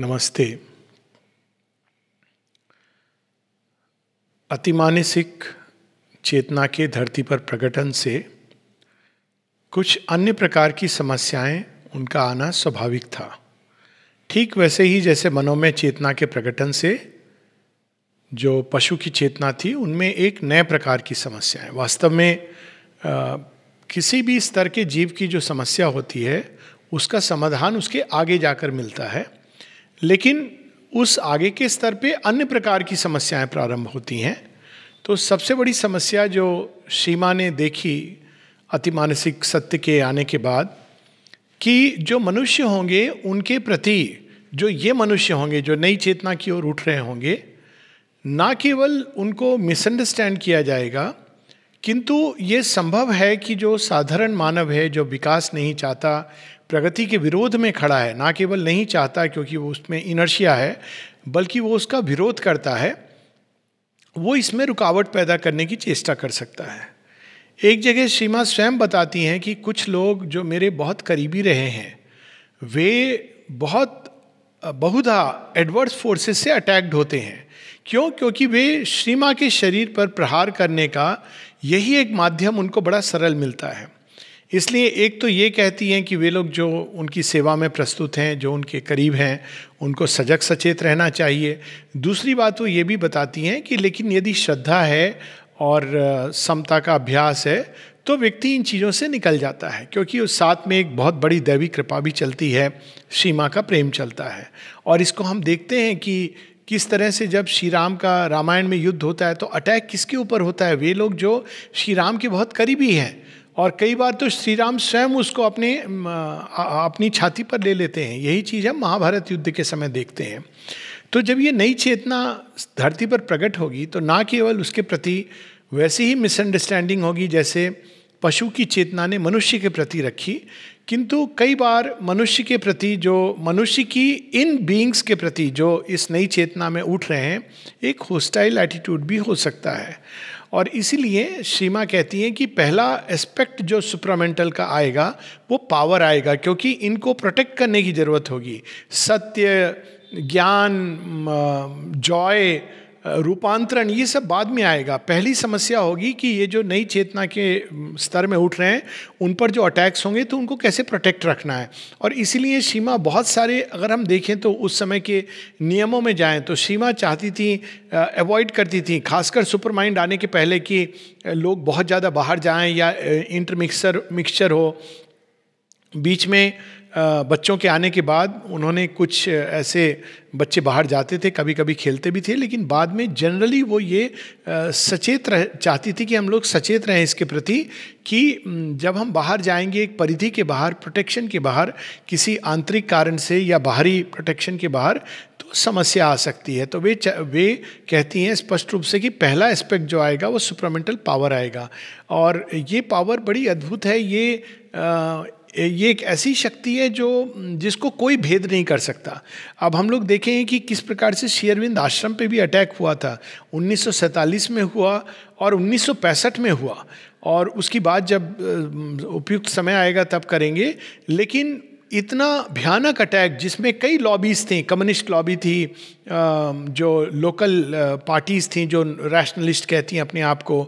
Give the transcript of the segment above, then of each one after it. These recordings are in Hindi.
नमस्ते अतिमानसिक चेतना के धरती पर प्रकटन से कुछ अन्य प्रकार की समस्याएं उनका आना स्वाभाविक था ठीक वैसे ही जैसे मनोमय चेतना के प्रकटन से जो पशु की चेतना थी उनमें एक नए प्रकार की समस्याएं वास्तव में आ, किसी भी स्तर के जीव की जो समस्या होती है उसका समाधान उसके आगे जाकर मिलता है लेकिन उस आगे के स्तर पे अन्य प्रकार की समस्याएं प्रारंभ होती हैं तो सबसे बड़ी समस्या जो सीमा ने देखी अतिमानसिक सत्य के आने के बाद कि जो मनुष्य होंगे उनके प्रति जो ये मनुष्य होंगे जो नई चेतना की ओर उठ रहे होंगे ना केवल उनको मिसअंडरस्टैंड किया जाएगा किंतु ये संभव है कि जो साधारण मानव है जो विकास नहीं चाहता प्रगति के विरोध में खड़ा है ना केवल नहीं चाहता क्योंकि वो उसमें इनर्शिया है बल्कि वो उसका विरोध करता है वो इसमें रुकावट पैदा करने की चेष्टा कर सकता है एक जगह सीमा स्वयं बताती हैं कि कुछ लोग जो मेरे बहुत करीबी रहे हैं वे बहुत बहुधा एडवर्स फोर्सेस से अटैक्ड होते हैं क्यों क्योंकि वे श्रीमा के शरीर पर प्रहार करने का यही एक माध्यम उनको बड़ा सरल मिलता है इसलिए एक तो ये कहती हैं कि वे लोग जो उनकी सेवा में प्रस्तुत हैं जो उनके करीब हैं उनको सजग सचेत रहना चाहिए दूसरी बात वो ये भी बताती हैं कि लेकिन यदि श्रद्धा है और समता का अभ्यास है तो व्यक्ति इन चीज़ों से निकल जाता है क्योंकि उस साथ में एक बहुत बड़ी दैवी कृपा भी चलती है सीमा का प्रेम चलता है और इसको हम देखते हैं कि किस तरह से जब श्री राम का रामायण में युद्ध होता है तो अटैक किसके ऊपर होता है वे लोग जो श्री राम के बहुत करीबी हैं और कई बार तो श्री राम स्वयं उसको अपने अपनी छाती पर ले लेते हैं यही चीज़ हम महाभारत युद्ध के समय देखते हैं तो जब ये नई चेतना धरती पर प्रकट होगी तो ना केवल उसके प्रति वैसी ही मिसअंडरस्टैंडिंग होगी जैसे पशु की चेतना ने मनुष्य के प्रति रखी किंतु कई बार मनुष्य के प्रति जो मनुष्य की इन बींग्स के प्रति जो इस नई चेतना में उठ रहे हैं एक होस्टाइल एटीट्यूड भी हो सकता है और इसीलिए सीमा कहती हैं कि पहला एस्पेक्ट जो सुप्रामेंटल का आएगा वो पावर आएगा क्योंकि इनको प्रोटेक्ट करने की ज़रूरत होगी सत्य ज्ञान जॉय रूपांतरण ये सब बाद में आएगा पहली समस्या होगी कि ये जो नई चेतना के स्तर में उठ रहे हैं उन पर जो अटैक्स होंगे तो उनको कैसे प्रोटेक्ट रखना है और इसीलिए सीमा बहुत सारे अगर हम देखें तो उस समय के नियमों में जाएं तो सीमा चाहती थी अवॉइड करती थी खासकर सुपर माइंड आने के पहले कि लोग बहुत ज़्यादा बाहर जाएं या इंटरमिक्सर मिक्सचर हो बीच में बच्चों के आने के बाद उन्होंने कुछ ऐसे बच्चे बाहर जाते थे कभी कभी खेलते भी थे लेकिन बाद में जनरली वो ये सचेत रह चाहती थी कि हम लोग सचेत रहें इसके प्रति कि जब हम बाहर जाएंगे एक परिधि के बाहर प्रोटेक्शन के बाहर किसी आंतरिक कारण से या बाहरी प्रोटेक्शन के बाहर तो समस्या आ सकती है तो वे वे कहती हैं स्पष्ट रूप से कि पहला एस्पेक्ट जो आएगा वो सुपरमेंटल पावर आएगा और ये पावर बड़ी अद्भुत है ये आ, ये एक ऐसी शक्ति है जो जिसको कोई भेद नहीं कर सकता अब हम लोग देखें कि किस प्रकार से शेयरविंद आश्रम पे भी अटैक हुआ था 1947 में हुआ और 1965 में हुआ और उसकी बात जब उपयुक्त समय आएगा तब करेंगे लेकिन इतना भयानक अटैक जिसमें कई लॉबीज़ थी कम्युनिस्ट लॉबी थी जो लोकल पार्टीज़ थी जो रैशनलिस्ट कहती हैं अपने आप को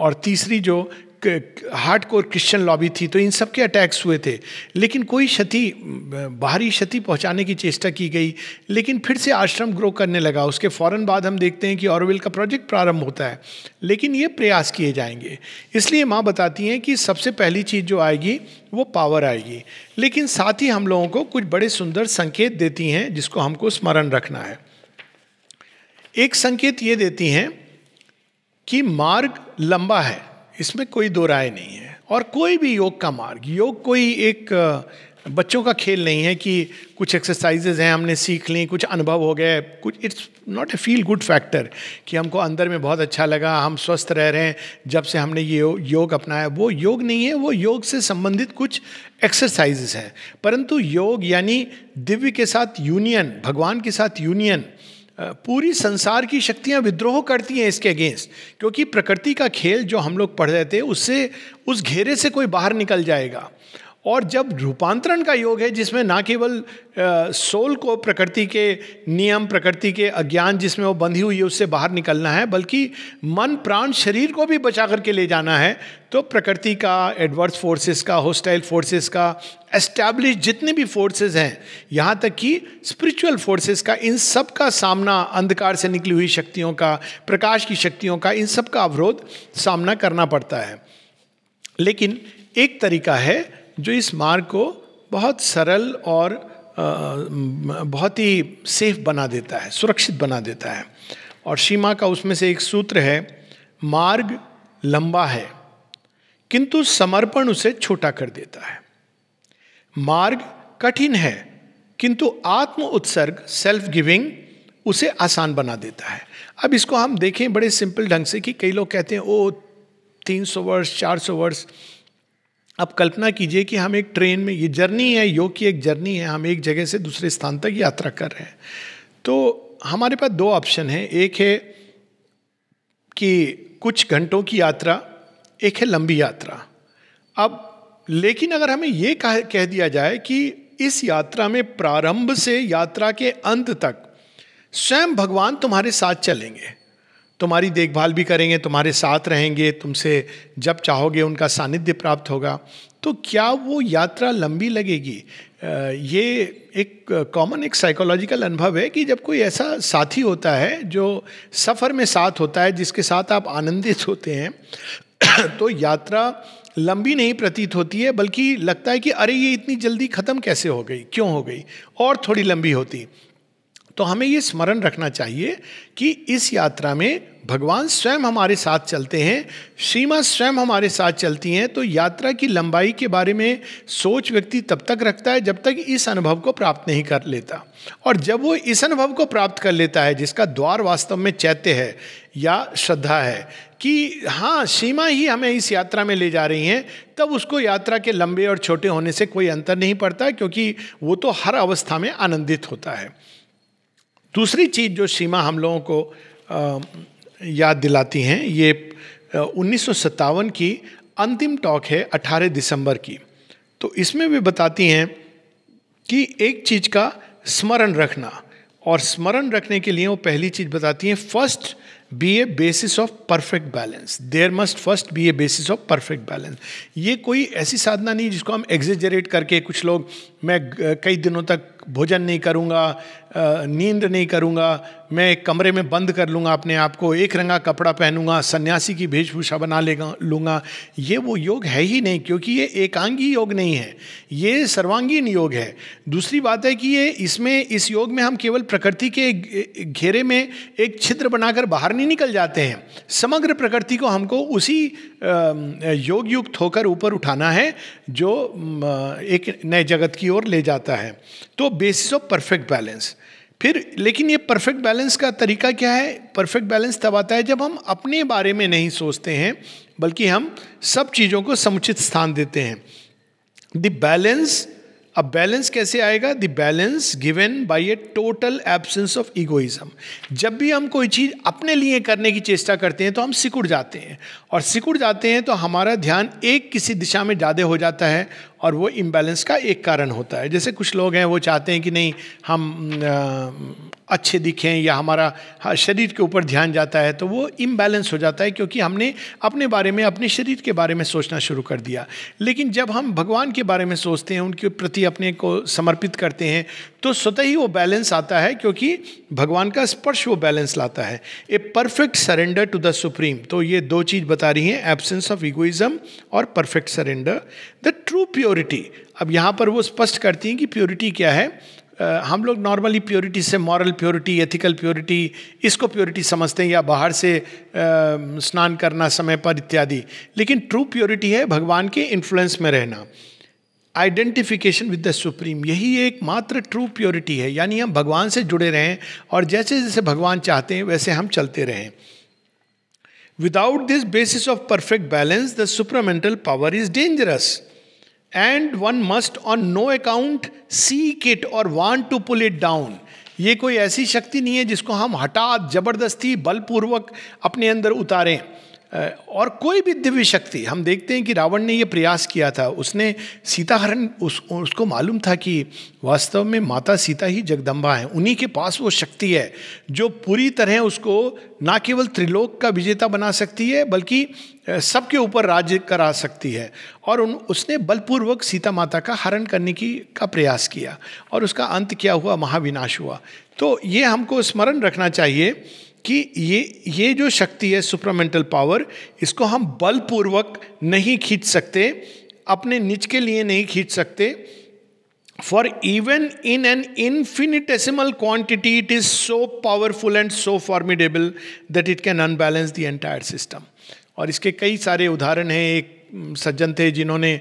और तीसरी जो हार्ड कोर क्रिश्चन लॉबी थी तो इन सब के अटैक्स हुए थे लेकिन कोई क्षति बाहरी क्षति पहुंचाने की चेष्टा की गई लेकिन फिर से आश्रम ग्रो करने लगा उसके फ़ौरन बाद हम देखते हैं कि ऑरविल का प्रोजेक्ट प्रारंभ होता है लेकिन ये प्रयास किए जाएंगे इसलिए माँ बताती हैं कि सबसे पहली चीज़ जो आएगी वो पावर आएगी लेकिन साथ ही हम लोगों को कुछ बड़े सुंदर संकेत देती हैं जिसको हमको स्मरण रखना है एक संकेत ये देती हैं कि मार्ग लंबा है इसमें कोई दो राय नहीं है और कोई भी योग का मार्ग योग कोई एक बच्चों का खेल नहीं है कि कुछ एक्सरसाइजेज हैं हमने सीख ली कुछ अनुभव हो गए कुछ it's not a feel good factor कि हमको अंदर में बहुत अच्छा लगा हम स्वस्थ रह रहे हैं जब से हमने ये यो, योग अपनाया वो योग नहीं है वो योग से संबंधित कुछ एक्सरसाइजेस हैं परंतु योग यानी दिव्य के साथ यूनियन भगवान के साथ यूनियन पूरी संसार की शक्तियां विद्रोह करती हैं इसके अगेंस्ट क्योंकि प्रकृति का खेल जो हम लोग पढ़ रहे थे उससे उस घेरे से कोई बाहर निकल जाएगा और जब रूपांतरण का योग है जिसमें ना केवल सोल को प्रकृति के नियम प्रकृति के अज्ञान जिसमें वो बंधी हुई है उससे बाहर निकलना है बल्कि मन प्राण शरीर को भी बचा करके ले जाना है तो प्रकृति का एडवर्स फोर्सेस का होस्टाइल फोर्सेस का एस्टैब्लिश जितने भी फोर्सेस हैं यहाँ तक कि स्पिरिचुअल फोर्सेस का इन सब का सामना अंधकार से निकली हुई शक्तियों का प्रकाश की शक्तियों का इन सब का अवरोध सामना करना पड़ता है लेकिन एक तरीका है जो इस मार्ग को बहुत सरल और बहुत ही सेफ बना देता है सुरक्षित बना देता है और सीमा का उसमें से एक सूत्र है मार्ग लंबा है किंतु समर्पण उसे छोटा कर देता है मार्ग कठिन है किंतु आत्म उत्सर्ग सेल्फ गिविंग उसे आसान बना देता है अब इसको हम देखें बड़े सिंपल ढंग से कि कई लोग कहते हैं ओ 300 वर्ष 400 वर्ष अब कल्पना कीजिए कि हम एक ट्रेन में ये जर्नी है योग की एक जर्नी है हम एक जगह से दूसरे स्थान तक यात्रा कर रहे हैं तो हमारे पास दो ऑप्शन है एक है कि कुछ घंटों की यात्रा एक है लंबी यात्रा अब लेकिन अगर हमें ये कह, कह दिया जाए कि इस यात्रा में प्रारंभ से यात्रा के अंत तक स्वयं भगवान तुम्हारे साथ चलेंगे तुम्हारी देखभाल भी करेंगे तुम्हारे साथ रहेंगे तुमसे जब चाहोगे उनका सानिध्य प्राप्त होगा तो क्या वो यात्रा लंबी लगेगी ये एक कॉमन एक साइकोलॉजिकल अनुभव है कि जब कोई ऐसा साथी होता है जो सफ़र में साथ होता है जिसके साथ आप आनंदित होते हैं तो यात्रा लंबी नहीं प्रतीत होती है बल्कि लगता है कि अरे ये इतनी जल्दी ख़त्म कैसे हो गई क्यों हो गई और थोड़ी लंबी होती तो हमें ये स्मरण रखना चाहिए कि इस यात्रा में भगवान स्वयं हमारे साथ चलते हैं सीमा स्वयं हमारे साथ चलती हैं तो यात्रा की लंबाई के बारे में सोच व्यक्ति तब तक रखता है जब तक इस अनुभव को प्राप्त नहीं कर लेता और जब वो इस अनुभव को प्राप्त कर लेता है जिसका द्वार वास्तव में चैत्य है या श्रद्धा है कि हाँ सीमा ही हमें इस यात्रा में ले जा रही हैं तब उसको यात्रा के लंबे और छोटे होने से कोई अंतर नहीं पड़ता क्योंकि वो तो हर अवस्था में आनंदित होता है दूसरी चीज़ जो सीमा हम लोगों को आ, याद दिलाती हैं ये उन्नीस की अंतिम टॉक है 18 दिसंबर की तो इसमें भी बताती हैं कि एक चीज़ का स्मरण रखना और स्मरण रखने के लिए वो पहली चीज़ बताती हैं first be a basis of perfect balance there must first be a basis of perfect balance ये कोई ऐसी साधना नहीं जिसको हम एग्जेजरेट करके कुछ लोग मैं कई दिनों तक भोजन नहीं करूँगा नींद नहीं करूँगा मैं एक कमरे में बंद कर लूँगा अपने आप को एक रंगा कपड़ा पहनूंगा सन्यासी की वेशभूषा बना लेगा लूँगा ये वो योग है ही नहीं क्योंकि ये एकांगी योग नहीं है ये सर्वांगीण योग है दूसरी बात है कि ये इसमें इस योग में हम केवल प्रकृति के घेरे में एक छिद्र बनाकर बाहर नहीं निकल जाते हैं समग्र प्रकृति को हमको उसी योगयुक्त होकर ऊपर उठाना है जो एक नए जगत की ओर ले जाता है तो बेसिस ऑफ परफेक्ट बैलेंस फिर लेकिन ये परफेक्ट बैलेंस का तरीका क्या है परफेक्ट बैलेंस तब आता है जब हम अपने बारे में नहीं सोचते हैं बल्कि हम सब चीज़ों को समुचित स्थान देते हैं द बैलेंस अब बैलेंस कैसे आएगा the balance given by a total absence of egoism जब भी हम कोई चीज़ अपने लिए करने की चेष्टा करते हैं तो हम सिकुड़ जाते हैं और सिकुड़ जाते हैं तो हमारा ध्यान एक किसी दिशा में ज़्यादा हो जाता है और वो इम्बैलेंस का एक कारण होता है जैसे कुछ लोग हैं वो चाहते हैं कि नहीं हम आ, अच्छे दिखें या हमारा हाँ, शरीर के ऊपर ध्यान जाता है तो वो इम्बैलेंस हो जाता है क्योंकि हमने अपने बारे में अपने शरीर के बारे में सोचना शुरू कर दिया लेकिन जब हम भगवान के बारे में सोचते हैं उनके प्रति अपने को समर्पित करते हैं तो स्वतः ही वो बैलेंस आता है क्योंकि भगवान का स्पर्श वो बैलेंस लाता है a perfect surrender to the supreme तो ये दो चीज़ बता रही हैं एब्सेंस ऑफ इगोइज़म और perfect surrender the true purity अब यहाँ पर वो स्पष्ट करती हैं कि प्योरिटी क्या है हम लोग नॉर्मली प्योरिटी से मॉरल प्योरिटी एथिकल प्योरिटी इसको प्योरिटी समझते हैं या बाहर से स्नान करना समय पर इत्यादि लेकिन ट्रू प्योरिटी है भगवान के इन्फ्लुएंस में रहना आइडेंटिफिकेशन विद द सुप्रीम यही एकमात्र ट्रू प्योरिटी है यानी हम भगवान से जुड़े रहें और जैसे जैसे भगवान चाहते हैं वैसे हम चलते रहें without this basis of perfect balance the supramental power is dangerous and one must on no account seek it or want to pull it down ये कोई ऐसी शक्ति नहीं है जिसको हम हटा जबरदस्ती बलपूर्वक अपने अंदर उतारें और कोई भी दिव्य शक्ति हम देखते हैं कि रावण ने यह प्रयास किया था उसने सीता हरण उस उसको मालूम था कि वास्तव में माता सीता ही जगदम्बा है उन्हीं के पास वो शक्ति है जो पूरी तरह उसको ना केवल त्रिलोक का विजेता बना सकती है बल्कि सबके ऊपर राज्य करा सकती है और उन उसने बलपूर्वक सीता माता का हरण करने की का प्रयास किया और उसका अंत क्या हुआ महाविनाश हुआ तो ये हमको स्मरण रखना चाहिए कि ये ये जो शक्ति है सुपरामेंटल पावर इसको हम बलपूर्वक नहीं खींच सकते अपने निच के लिए नहीं खींच सकते for even in an infinitesimal quantity it is so powerful and so formidable that it can unbalance the entire system और इसके कई सारे उदाहरण हैं एक सज्जन थे जिन्होंने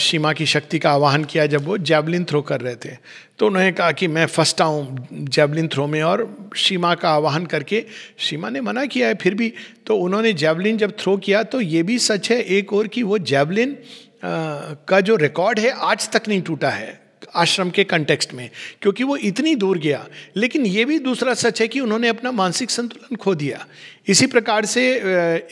सीमा की शक्ति का आवाहन किया जब वो जैवलिन थ्रो कर रहे थे तो उन्होंने कहा कि मैं फर्स्ट आऊँ जैवलिन थ्रो में और सीमा का आवाहन करके सीमा ने मना किया है फिर भी तो उन्होंने जैवलिन जब थ्रो किया तो ये भी सच है एक और कि वो जैवलिन का जो रिकॉर्ड है आज तक नहीं टूटा है आश्रम के कंटेक्स्ट में क्योंकि वो इतनी दूर गया लेकिन ये भी दूसरा सच है कि उन्होंने अपना मानसिक संतुलन खो दिया इसी प्रकार से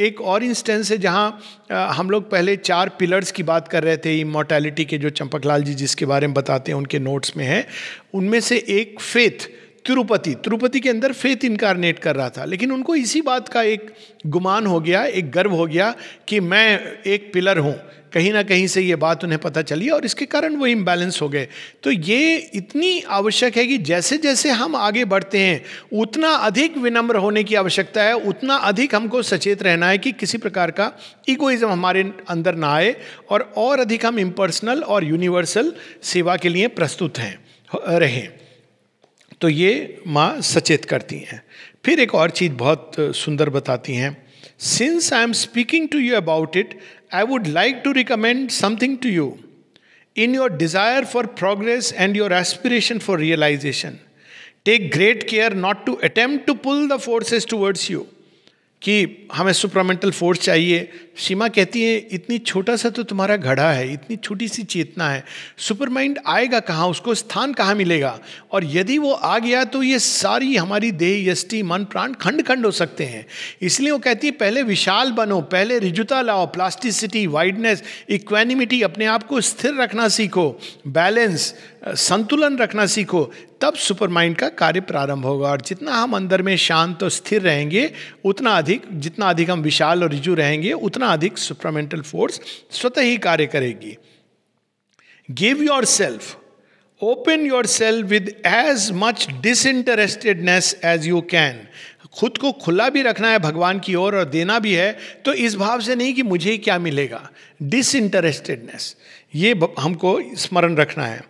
एक और इंस्टेंस है जहाँ हम लोग पहले चार पिलर्स की बात कर रहे थे इमोटैलिटी के जो चंपक जी जिसके बारे में बताते हैं उनके नोट्स में है उनमें से एक फेथ तिरुपति तिरुपति के अंदर फेथ इनकारनेट कर रहा था लेकिन उनको इसी बात का एक गुमान हो गया एक गर्व हो गया कि मैं एक पिलर हूँ कहीं ना कहीं से ये बात उन्हें पता चली और इसके कारण वो इम्बैलेंस हो गए तो ये इतनी आवश्यक है कि जैसे जैसे हम आगे बढ़ते हैं उतना अधिक विनम्र होने की आवश्यकता है उतना अधिक हमको सचेत रहना है कि किसी प्रकार का इकोइज्म हमारे अंदर ना आए और और अधिक हम इम्पर्सनल और यूनिवर्सल सेवा के लिए प्रस्तुत हैं रहें तो ये माँ सचेत करती हैं फिर एक और चीज़ बहुत सुंदर बताती हैं since I am speaking to you about it I would like to recommend something to you. In your desire for progress and your aspiration for realization, take great care not to attempt to pull the forces towards you कि हमें सुपरामेंटल फोर्स चाहिए सीमा कहती है इतनी छोटा सा तो तुम्हारा घड़ा है इतनी छोटी सी चेतना है सुपर माइंड आएगा कहाँ उसको स्थान कहाँ मिलेगा और यदि वो आ गया तो ये सारी हमारी देह यष्टि मन प्राण खंड खंड हो सकते हैं इसलिए वो कहती है पहले विशाल बनो पहले रिजुता लाओ प्लास्टिसिटी वाइडनेस इक्वेनिमिटी अपने आप को स्थिर रखना सीखो बैलेंस संतुलन रखना सीखो तब सुपर माइंड का कार्य प्रारंभ होगा और जितना हम अंदर में शांत और स्थिर रहेंगे उतना अधिक जितना अधिक हम विशाल और रिजु रहेंगे उतना जितना अधिक सुप्रामेंटल फोर्स स्वतः ही कार्य करेगी give yourself open yourself with as much disinterestedness as you can खुद को खुला भी रखना है भगवान की ओर और, और देना भी है तो इस भाव से नहीं कि मुझे क्या मिलेगा डिसइंटरेस्टेडनेस ये हमको स्मरण रखना है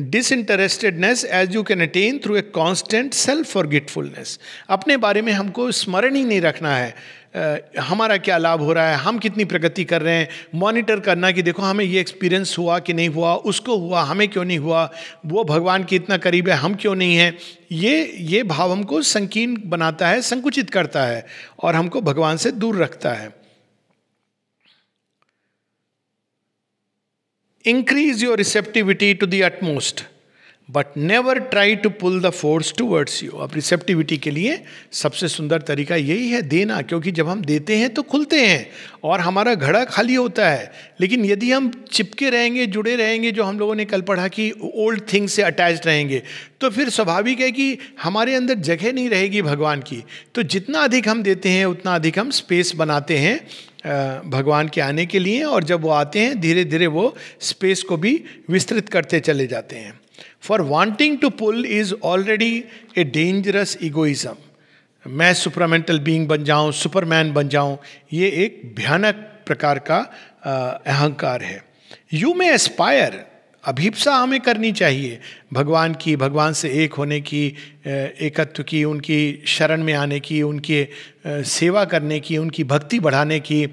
disinterestedness as you can attain through a constant self forgetfulness अपने बारे में हमको स्मरण ही नहीं रखना है Uh, हमारा क्या लाभ हो रहा है हम कितनी प्रगति कर रहे हैं मॉनिटर करना कि देखो हमें ये एक्सपीरियंस हुआ कि नहीं हुआ उसको हुआ हमें क्यों नहीं हुआ वो भगवान के इतना करीब है हम क्यों नहीं हैं ये ये भाव हमको संकीर्ण बनाता है संकुचित करता है और हमको भगवान से दूर रखता है Increase your receptivity to the utmost. But never try to pull the force towards you अब रिसेप्टिविटी के लिए सबसे सुंदर तरीका यही है देना क्योंकि जब हम देते हैं तो खुलते हैं और हमारा घड़ा खाली होता है लेकिन यदि हम चिपके रहेंगे जुड़े रहेंगे जो हम लोगों ने कल पढ़ा कि ओल्ड थिंग्स से अटैच रहेंगे तो फिर स्वाभाविक है कि हमारे अंदर जगह नहीं रहेगी भगवान की तो जितना अधिक हम देते हैं उतना अधिक हम स्पेस बनाते हैं भगवान के आने के लिए और जब वो आते हैं धीरे धीरे वो स्पेस को भी विस्तृत करते चले जाते हैं for wanting to pull is already a dangerous egoism मैं सुपरामेंटल बींग बन जाऊँ सुपरमैन बन जाऊँ ये एक भयानक प्रकार का अहंकार है यू मे एस्पायर अभीपसा हमें करनी चाहिए भगवान की भगवान से एक होने की एकत्व की उनकी शरण में आने की उनकी सेवा करने की उनकी भक्ति बढ़ाने की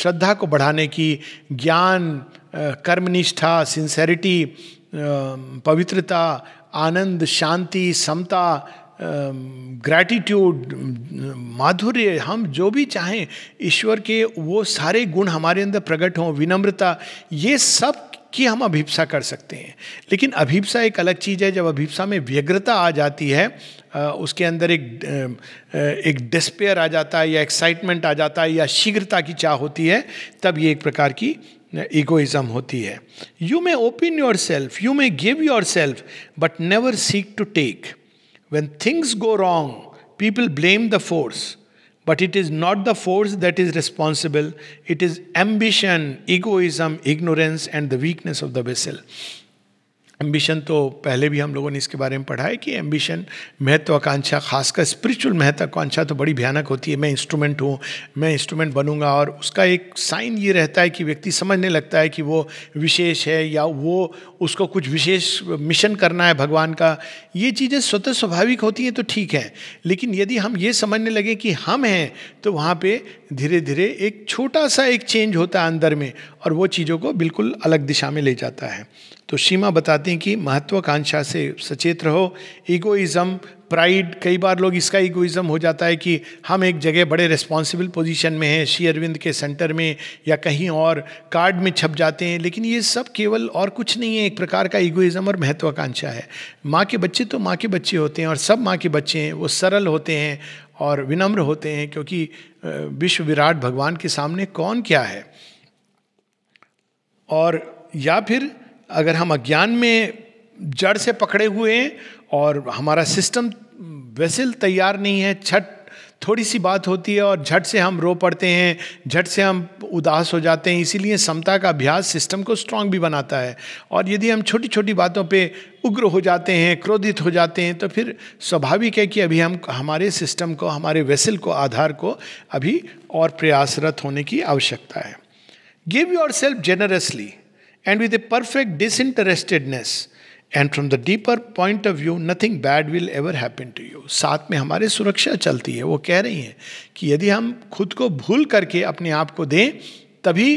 श्रद्धा को बढ़ाने की ज्ञान कर्मनिष्ठा सिंसेरिटी पवित्रता आनंद शांति समता ग्रैटिट्यूड माधुर्य हम जो भी चाहें ईश्वर के वो सारे गुण हमारे अंदर प्रकट हों विनम्रता ये सब कि हम अभिप्सा कर सकते हैं लेकिन अभिप्सा एक अलग चीज़ है जब अभिप्सा में व्यग्रता आ जाती है उसके अंदर एक एक डिस्पेयर आ जाता है या एक्साइटमेंट आ जाता है या शीघ्रता की चाह होती है तब ये एक प्रकार की ईगोइज्म होती है you may open yourself you may give yourself but never seek to take when things go wrong people blame the force But it is not the force that is responsible, it is ambition, egoism, ignorance, and the weakness of the vessel. Ambition तो पहले भी हम लोगों ने इसके बारे में पढ़ा है कि एम्बिशन महत्वाकांक्षा खासकर स्पिरिचुअल महत्वाकांक्षा तो बड़ी भयानक होती है मैं इंस्ट्रूमेंट हूँ मैं इंस्ट्रूमेंट बनूंगा और उसका एक साइन ये रहता है कि व्यक्ति समझने लगता है कि वो विशेष है या वो उसको कुछ विशेष मिशन करना है भगवान का ये चीज़ें स्वतः स्वाभाविक होती हैं तो ठीक है लेकिन यदि हम ये समझने लगे कि हम हैं तो वहाँ पर धीरे धीरे एक छोटा सा एक चेंज होता है अंदर में और वो चीज़ों को बिल्कुल अलग दिशा में ले जाता है तो सीमा बताते हैं कि महत्वाकांक्षा से सचेत रहो ईगोइज़म प्राइड कई बार लोग इसका इगोइज़्म हो जाता है कि हम एक जगह बड़े रिस्पॉन्सिबल पोजीशन में हैं श्री अरविंद के सेंटर में या कहीं और कार्ड में छप जाते हैं लेकिन ये सब केवल और कुछ नहीं है एक प्रकार का ईगोइज़म और महत्वाकांक्षा है माँ के बच्चे तो माँ के बच्चे होते हैं और सब माँ के बच्चे हैं वो सरल होते हैं और विनम्र होते हैं क्योंकि विश्व विराट भगवान के सामने कौन क्या है और या फिर अगर हम अज्ञान में जड़ से पकड़े हुए हैं और हमारा सिस्टम वैसे तैयार नहीं है छठ थोड़ी सी बात होती है और झट से हम रो पड़ते हैं झट से हम उदास हो जाते हैं इसीलिए समता का अभ्यास सिस्टम को स्ट्रांग भी बनाता है और यदि हम छोटी छोटी बातों पे उग्र हो जाते हैं क्रोधित हो जाते हैं तो फिर स्वाभाविक है कि अभी हम हमारे सिस्टम को हमारे वेसल को आधार को अभी और प्रयासरत होने की आवश्यकता है give yourself generously and with a perfect disinterestedness and from the deeper point of view nothing bad will ever happen to you साथ में हमारे सुरक्षा चलती है वो कह रही हैं कि यदि हम खुद को भूल करके अपने आप को दें तभी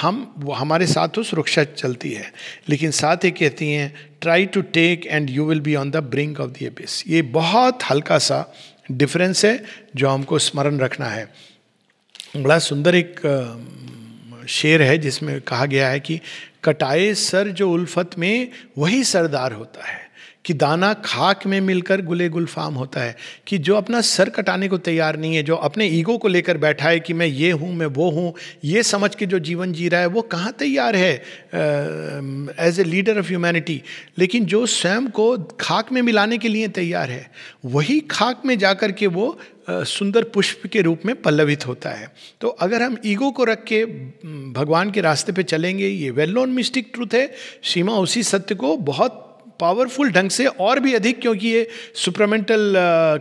हम वो हमारे साथ तो सुरक्षा चलती है लेकिन साथ ही कहती हैं try to take and you will be on the brink of the abyss ये बहुत हल्का सा डिफरेंस है जो हमको स्मरण रखना है बड़ा सुंदर एक शेर है जिसमें कहा गया है कि कटाए सर जो उल्फत में वही सरदार होता है कि दाना खाक में मिलकर गुले गुलफाम होता है कि जो अपना सर कटाने को तैयार नहीं है जो अपने ईगो को लेकर बैठा है कि मैं ये हूँ मैं वो हूँ ये समझ के जो जीवन जी रहा है वो कहाँ तैयार है as a leader of humanity लेकिन जो स्वयं को खाक में मिलाने के लिए तैयार है वही खाक में जाकर के वो सुंदर पुष्प के रूप में पल्लवित होता है तो अगर हम ईगो को रख के भगवान के रास्ते पे चलेंगे ये वेल नोन मिस्टिक ट्रूथ है सीमा उसी सत्य को बहुत पावरफुल ढंग से और भी अधिक क्योंकि ये सुप्रमेंटल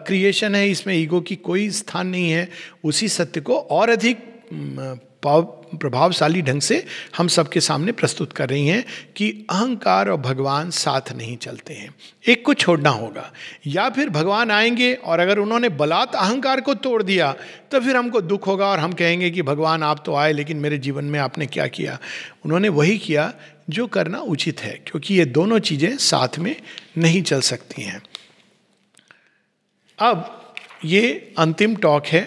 क्रिएशन uh, है इसमें ईगो की कोई स्थान नहीं है उसी सत्य को और अधिक mm, पाव प्रभावशाली ढंग से हम सबके सामने प्रस्तुत कर रही हैं कि अहंकार और भगवान साथ नहीं चलते हैं एक को छोड़ना होगा या फिर भगवान आएंगे और अगर उन्होंने बलात् अहंकार को तोड़ दिया तो फिर हमको दुख होगा और हम कहेंगे कि भगवान आप तो आए लेकिन मेरे जीवन में आपने क्या किया उन्होंने वही किया जो करना उचित है क्योंकि ये दोनों चीज़ें साथ में नहीं चल सकती हैं अब ये अंतिम टॉक है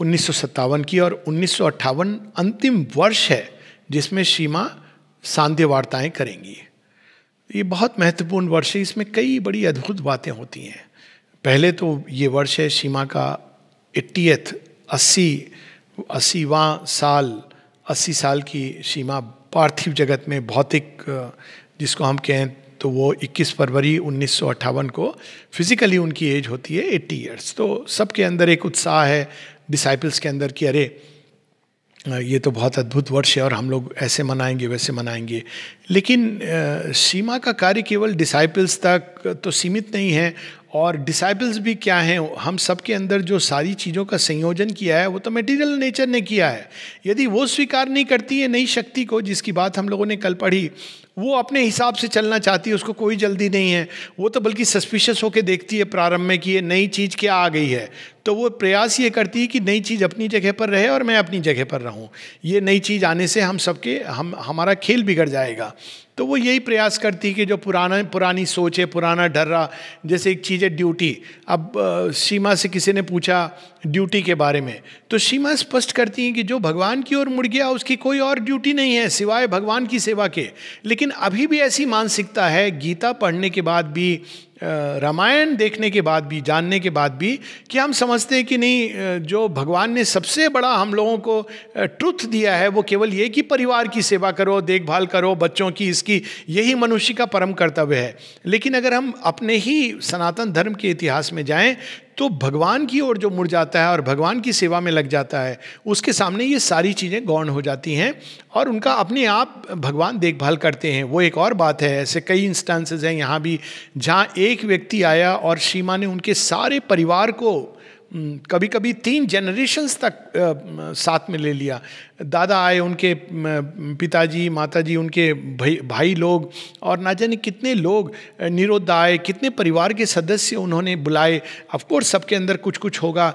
उन्नीस की और उन्नीस अंतिम वर्ष है जिसमें सीमा सांध्य वार्ताएँ करेंगी ये बहुत महत्वपूर्ण वर्ष है इसमें कई बड़ी अद्भुत बातें होती हैं पहले तो ये वर्ष है सीमा का एट्टीथ अस्सी अस्सीवा साल अस्सी साल की सीमा पार्थिव जगत में भौतिक जिसको हम कहें तो वो 21 फरवरी उन्नीस को फिजिकली उनकी एज होती है 80 इयर्स तो सबके अंदर एक उत्साह है डिसाइपल्स के अंदर कि अरे ये तो बहुत अद्भुत वर्ष है और हम लोग ऐसे मनाएंगे वैसे मनाएंगे लेकिन सीमा का कार्य केवल डिसाइपल्स तक तो सीमित नहीं है और डिसाइपल्स भी क्या हैं हम सब के अंदर जो सारी चीज़ों का संयोजन किया है वो तो मेटीरियल नेचर ने किया है यदि वो स्वीकार नहीं करती है नई शक्ति को जिसकी बात हम लोगों ने कल पढ़ी वो अपने हिसाब से चलना चाहती है उसको कोई जल्दी नहीं है वो तो बल्कि सस्पिशियस होकर देखती है प्रारंभ में कि ये नई चीज़ क्या आ गई है तो वो प्रयास ये करती है कि नई चीज़ अपनी जगह पर रहे और मैं अपनी जगह पर रहूँ ये नई चीज़ आने से हम सबके हम हमारा खेल बिगड़ जाएगा तो वो यही प्रयास करती कि जो पुराना पुरानी सोच है पुराना डर्रा जैसे एक चीज़ है ड्यूटी अब सीमा से किसी ने पूछा ड्यूटी के बारे में तो सीमा स्पष्ट करती हैं कि जो भगवान की ओर मुड़ गया उसकी कोई और ड्यूटी नहीं है सिवाय भगवान की सेवा के लेकिन अभी भी ऐसी मानसिकता है गीता पढ़ने के बाद भी रामायण देखने के बाद भी जानने के बाद भी कि हम समझते हैं कि नहीं जो भगवान ने सबसे बड़ा हम लोगों को ट्रुथ दिया है वो केवल ये कि परिवार की सेवा करो देखभाल करो बच्चों की इसकी यही मनुष्य का परम कर्तव्य है लेकिन अगर हम अपने ही सनातन धर्म के इतिहास में जाएं तो भगवान की ओर जो मुड़ जाता है और भगवान की सेवा में लग जाता है उसके सामने ये सारी चीज़ें गौण हो जाती हैं और उनका अपने आप भगवान देखभाल करते हैं वो एक और बात है ऐसे कई इंस्टांसेस हैं यहाँ भी जहाँ एक व्यक्ति आया और सीमा ने उनके सारे परिवार को कभी कभी तीन जनरेशन्स तक साथ में ले लिया दादा आए उनके पिताजी माताजी उनके भाई भाई लोग और ना जाने कितने लोग निरुद्ध आए कितने परिवार के सदस्य उन्होंने बुलाए ऑफकोर्स सबके अंदर कुछ कुछ होगा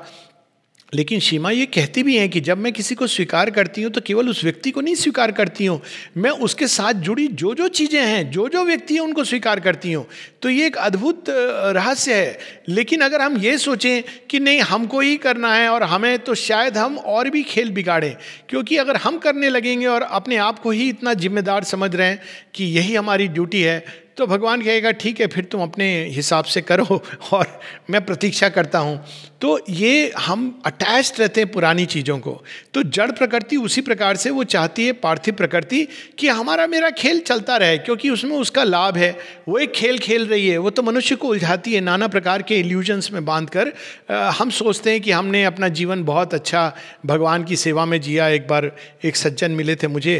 लेकिन सीमा ये कहती भी हैं कि जब मैं किसी को स्वीकार करती हूँ तो केवल उस व्यक्ति को नहीं स्वीकार करती हूँ मैं उसके साथ जुड़ी जो जो चीज़ें हैं जो जो व्यक्ति हैं उनको स्वीकार करती हूँ तो ये एक अद्भुत रहस्य है लेकिन अगर हम ये सोचें कि नहीं हमको ही करना है और हमें तो शायद हम और भी खेल बिगाड़ें क्योंकि अगर हम करने लगेंगे और अपने आप को ही इतना जिम्मेदार समझ रहे हैं कि यही हमारी ड्यूटी है तो भगवान कहेगा ठीक है फिर तुम अपने हिसाब से करो और मैं प्रतीक्षा करता हूँ तो ये हम अटैच रहते हैं पुरानी चीज़ों को तो जड़ प्रकृति उसी प्रकार से वो चाहती है पार्थिव प्रकृति कि हमारा मेरा खेल चलता रहे क्योंकि उसमें उसका लाभ है वो एक खेल खेल रही है वो तो मनुष्य को उलझाती है नाना प्रकार के इल्यूजन्स में बांध कर हम सोचते हैं कि हमने अपना जीवन बहुत अच्छा भगवान की सेवा में जिया एक बार एक सज्जन मिले थे मुझे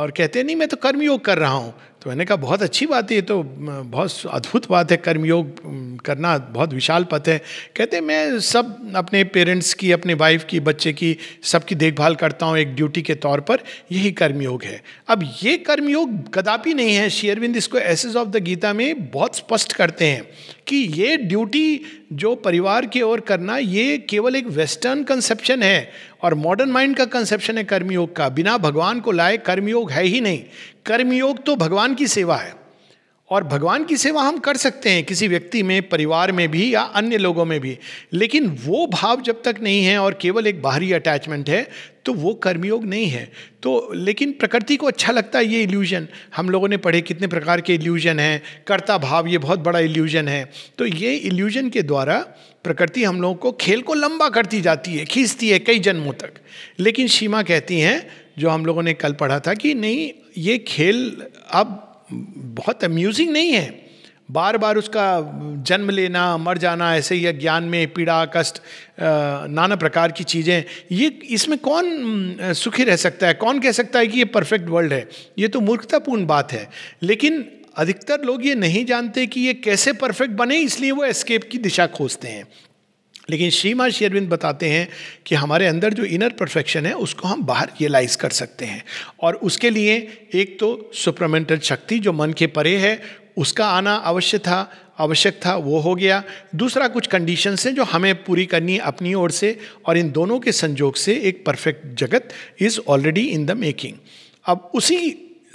और कहते नहीं मैं तो कर्मयोग कर रहा हूँ तो मैंने कहा बहुत अच्छी बात है तो बहुत अद्भुत बात है कर्मयोग करना बहुत विशाल पथ है कहते मैं सब अपने पेरेंट्स की अपने वाइफ की बच्चे की सबकी देखभाल करता हूँ एक ड्यूटी के तौर पर यही कर्मयोग है अब ये कर्मयोग कदापि नहीं है शेयरविंद इसको एसेज ऑफ द गीता में बहुत स्पष्ट करते हैं कि ये ड्यूटी जो परिवार की ओर करना ये केवल एक वेस्टर्न कंसेप्शन है और मॉडर्न माइंड का कंसेप्शन है कर्मयोग का बिना भगवान को लाए कर्मयोग है ही नहीं कर्मयोग तो भगवान की सेवा है और भगवान की सेवा हम कर सकते हैं किसी व्यक्ति में परिवार में भी या अन्य लोगों में भी लेकिन वो भाव जब तक नहीं है और केवल एक बाहरी अटैचमेंट है तो वो कर्मयोग नहीं है तो लेकिन प्रकृति को अच्छा लगता है ये इल्यूजन हम लोगों ने पढ़े कितने प्रकार के इल्यूजन हैं कर्ता भाव ये बहुत बड़ा इल्यूजन है तो ये इल्यूजन के द्वारा प्रकृति हम लोगों को खेल को लंबा करती जाती है खींचती है कई जन्मों तक लेकिन सीमा कहती हैं जो हम लोगों ने कल पढ़ा था कि नहीं ये खेल अब बहुत अम्यूजिंग नहीं है बार बार उसका जन्म लेना मर जाना ऐसे ही ज्ञान में पीड़ा कष्ट नाना प्रकार की चीज़ें ये इसमें कौन सुखी रह सकता है कौन कह सकता है कि ये परफेक्ट वर्ल्ड है ये तो मूर्खतापूर्ण बात है लेकिन अधिकतर लोग ये नहीं जानते कि ये कैसे परफेक्ट बने इसलिए वो एस्केप की दिशा खोजते हैं लेकिन श्रीमा शेरविंद बताते हैं कि हमारे अंदर जो इनर परफेक्शन है उसको हम बाहर रियलाइज कर सकते हैं और उसके लिए एक तो सुप्रमेंटल शक्ति जो मन के परे है उसका आना अवश्य था आवश्यक था वो हो गया दूसरा कुछ कंडीशंस हैं जो हमें पूरी करनी अपनी ओर से और इन दोनों के संजोग से एक परफेक्ट जगत is already in the making अब उसी